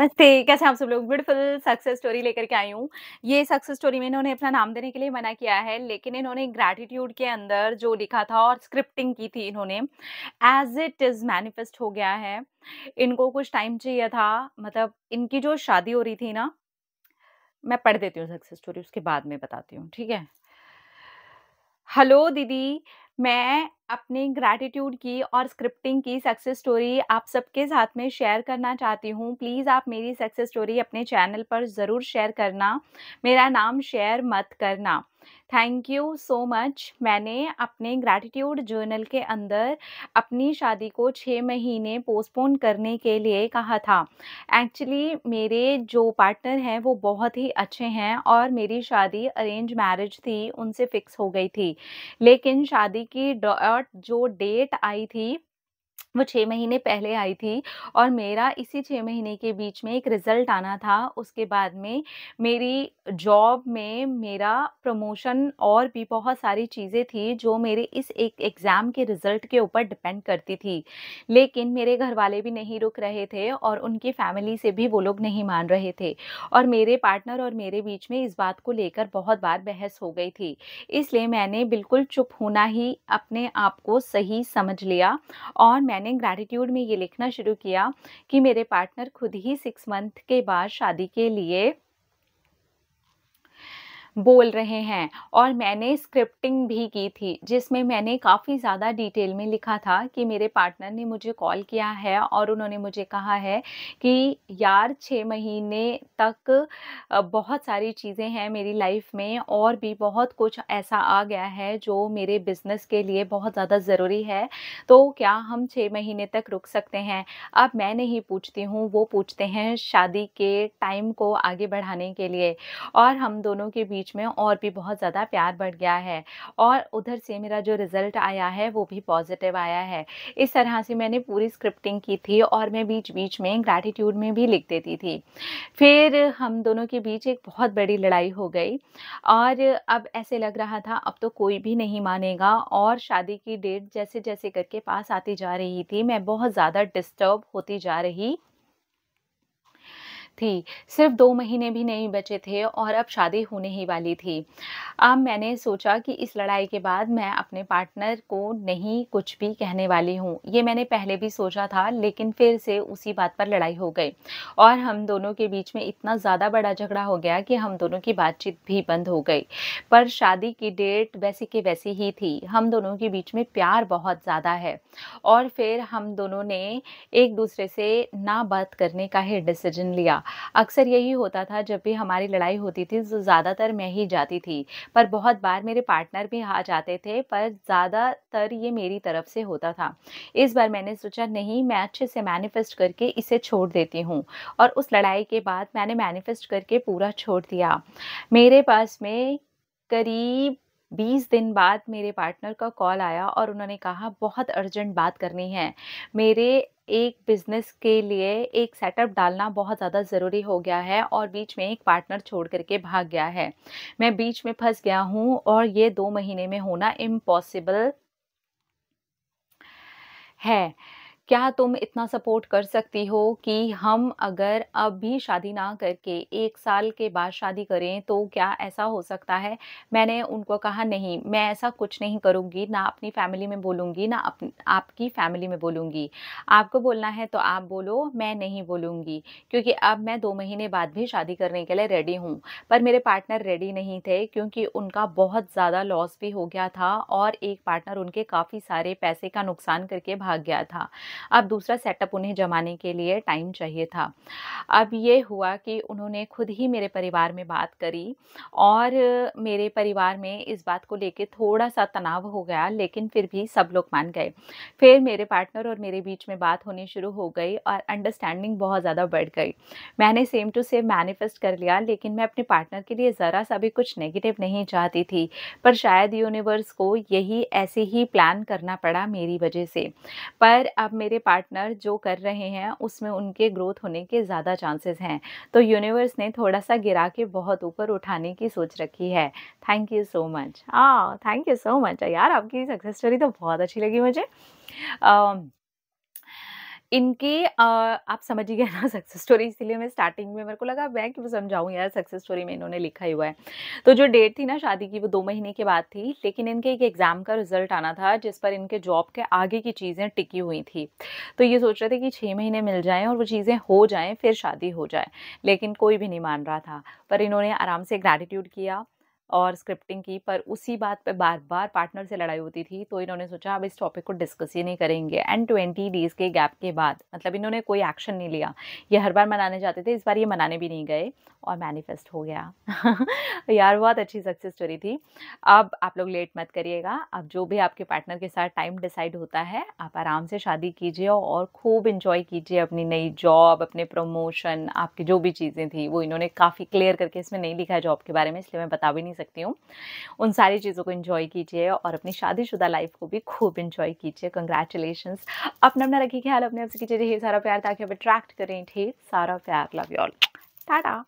नमस्ते कैसे आप सब लोग ब्यूटीफुल सक्सेस स्टोरी लेकर के आई हूँ ये सक्सेस स्टोरी में इन्होंने अपना नाम देने के लिए मना किया है लेकिन इन्होंने ग्रैटिट्यूड के अंदर जो लिखा था और स्क्रिप्टिंग की थी इन्होंने एज इट इज़ मैनिफेस्ट हो गया है इनको कुछ टाइम चाहिए था मतलब इनकी जो शादी हो रही थी ना मैं पढ़ देती हूँ सक्सेस स्टोरी उसके बाद में बताती हूँ ठीक है हेलो दीदी मैं अपनी ग्रैटिट्यूड की और स्क्रिप्टिंग की सक्सेस स्टोरी आप सबके साथ में शेयर करना चाहती हूँ प्लीज़ आप मेरी सक्सेस स्टोरी अपने चैनल पर ज़रूर शेयर करना मेरा नाम शेयर मत करना थैंक यू सो मच मैंने अपने ग्रैटिट्यूड जर्नल के अंदर अपनी शादी को छः महीने पोस्टपोन करने के लिए कहा था एक्चुअली मेरे जो पार्टनर हैं वो बहुत ही अच्छे हैं और मेरी शादी अरेंज मैरिज थी उनसे फ़िक्स हो गई थी लेकिन शादी की डॉट जो डेट आई थी वो छः महीने पहले आई थी और मेरा इसी छः महीने के बीच में एक रिज़ल्ट आना था उसके बाद में मेरी जॉब में मेरा प्रमोशन और भी बहुत सारी चीज़ें थी जो मेरे इस एक एग्ज़ाम के रिज़ल्ट के ऊपर डिपेंड करती थी लेकिन मेरे घर वाले भी नहीं रुक रहे थे और उनकी फैमिली से भी वो लोग नहीं मान रहे थे और मेरे पार्टनर और मेरे बीच में इस बात को लेकर बहुत बार बहस हो गई थी इसलिए मैंने बिल्कुल चुप होना ही अपने आप को सही समझ लिया और मैंने ग्रैटिट्यूड में ये लिखना शुरू किया कि मेरे पार्टनर खुद ही सिक्स मंथ के बाद शादी के लिए बोल रहे हैं और मैंने स्क्रिप्टिंग भी की थी जिसमें मैंने काफ़ी ज़्यादा डिटेल में लिखा था कि मेरे पार्टनर ने मुझे कॉल किया है और उन्होंने मुझे कहा है कि यार छः महीने तक बहुत सारी चीज़ें हैं मेरी लाइफ में और भी बहुत कुछ ऐसा आ गया है जो मेरे बिज़नेस के लिए बहुत ज़्यादा ज़रूरी है तो क्या हम छः महीने तक रुक सकते हैं अब मैं नहीं पूछती हूँ वो पूछते हैं शादी के टाइम को आगे बढ़ाने के लिए और हम दोनों के बीच बीच में और भी बहुत ज़्यादा प्यार बढ़ गया है और उधर से मेरा जो रिज़ल्ट आया है वो भी पॉजिटिव आया है इस तरह से मैंने पूरी स्क्रिप्टिंग की थी और मैं बीच बीच में ग्रैटिट्यूड में भी लिख देती थी फिर हम दोनों के बीच एक बहुत बड़ी लड़ाई हो गई और अब ऐसे लग रहा था अब तो कोई भी नहीं मानेगा और शादी की डेट जैसे जैसे करके पास आती जा रही थी मैं बहुत ज़्यादा डिस्टर्ब होती जा रही थी सिर्फ दो महीने भी नहीं बचे थे और अब शादी होने ही वाली थी अब मैंने सोचा कि इस लड़ाई के बाद मैं अपने पार्टनर को नहीं कुछ भी कहने वाली हूँ ये मैंने पहले भी सोचा था लेकिन फिर से उसी बात पर लड़ाई हो गई और हम दोनों के बीच में इतना ज़्यादा बड़ा झगड़ा हो गया कि हम दोनों की बातचीत भी बंद हो गई पर शादी की डेट वैसी के वैसी ही थी हम दोनों के बीच में प्यार बहुत ज़्यादा है और फिर हम दोनों ने एक दूसरे से ना बात करने का ही डिसीजन लिया अक्सर यही होता था जब भी हमारी लड़ाई होती थी तो ज़्यादातर मैं ही जाती थी पर बहुत बार मेरे पार्टनर भी आ जाते थे पर ज़्यादातर ये मेरी तरफ से होता था इस बार मैंने सोचा नहीं मैं अच्छे से मैनिफेस्ट करके इसे छोड़ देती हूँ और उस लड़ाई के बाद मैंने मैनिफेस्ट करके पूरा छोड़ दिया मेरे पास में करीब बीस दिन बाद मेरे पार्टनर का कॉल आया और उन्होंने कहा बहुत अर्जेंट बात करनी है मेरे एक बिज़नेस के लिए एक सेटअप डालना बहुत ज़्यादा ज़रूरी हो गया है और बीच में एक पार्टनर छोड़ करके भाग गया है मैं बीच में फंस गया हूँ और ये दो महीने में होना इम्पॉसिबल है क्या तुम इतना सपोर्ट कर सकती हो कि हम अगर अब भी शादी ना करके एक साल के बाद शादी करें तो क्या ऐसा हो सकता है मैंने उनको कहा नहीं मैं ऐसा कुछ नहीं करूँगी ना अपनी फैमिली में बोलूँगी ना अप, आपकी फैमिली में बोलूँगी आपको बोलना है तो आप बोलो मैं नहीं बोलूँगी क्योंकि अब मैं दो महीने बाद भी शादी करने के लिए रेडी हूँ पर मेरे पार्टनर रेडी नहीं थे क्योंकि उनका बहुत ज़्यादा लॉस भी हो गया था और एक पार्टनर उनके काफ़ी सारे पैसे का नुकसान करके भाग गया था अब दूसरा सेटअप उन्हें जमाने के लिए टाइम चाहिए था अब ये हुआ कि उन्होंने खुद ही मेरे परिवार में बात करी और मेरे परिवार में इस बात को लेकर थोड़ा सा तनाव हो गया लेकिन फिर भी सब लोग मान गए फिर मेरे पार्टनर और मेरे बीच में बात होनी शुरू हो गई और अंडरस्टैंडिंग बहुत ज़्यादा बढ़ गई मैंने सेम टू सेम मैनिफेस्ट कर लिया लेकिन मैं अपने पार्टनर के लिए ज़रा सा भी कुछ नेगेटिव नहीं चाहती थी पर शायद यूनिवर्स को यही ऐसे ही प्लान करना पड़ा मेरी वजह से पर अब मेरे मेरे पार्टनर जो कर रहे हैं उसमें उनके ग्रोथ होने के ज़्यादा चांसेस हैं तो यूनिवर्स ने थोड़ा सा गिरा के बहुत ऊपर उठाने की सोच रखी है थैंक यू सो मच हाँ थैंक यू सो मच यार आपकी सक्सेस स्टोरी तो बहुत अच्छी लगी मुझे uh, इनके आप आप गए ना सक्सेस स्टोरी इसीलिए मैं स्टार्टिंग में मेरे को लगा मैं क्यों समझाऊँ यार सक्सेस स्टोरी में इन्होंने लिखा ही हुआ है तो जो डेट थी ना शादी की वो दो महीने के बाद थी लेकिन इनके एक एग्ज़ाम का रिजल्ट आना था जिस पर इनके जॉब के आगे की चीज़ें टिकी हुई थी तो ये सोच रहे थे कि छः महीने मिल जाएँ और वो चीज़ें हो जाएँ फिर शादी हो जाए लेकिन कोई भी नहीं मान रहा था पर इन्होंने आराम से ग्रैटिट्यूड किया और स्क्रिप्टिंग की पर उसी बात पे बार बार पार्टनर से लड़ाई होती थी तो इन्होंने सोचा अब इस टॉपिक को डिस्कस ही नहीं करेंगे एंड ट्वेंटी डेज़ के गैप के बाद मतलब इन्होंने कोई एक्शन नहीं लिया ये हर बार मनाने जाते थे इस बार ये मनाने भी नहीं गए और मैनिफेस्ट हो गया यार बहुत अच्छी सक्सेस स्टोरी थी अब आप लोग लेट मत करिएगा अब जो भी आपके पार्टनर के साथ टाइम डिसाइड होता है आप आराम से शादी कीजिए और खूब इन्जॉय कीजिए अपनी नई जॉब अपने प्रमोशन आपकी जो भी चीज़ें थी वो इन्होंने काफ़ी क्लियर करके इसमें नहीं लिखा है जॉब के बारे में इसलिए मैं बता भी नहीं सकती हूँ उन सारी चीज़ों को इन्जॉय कीजिए और अपनी शादीशुदा लाइफ को भी खूब इन्जॉय कीजिए कंग्रेचुलेशन अपना अपना रखिए ख्याल अपने आपसे कीजिए ढेर सारा प्यार ताकि आप अट्रैक्ट करें ढेर सारा प्यार लव यू ऑल टाटा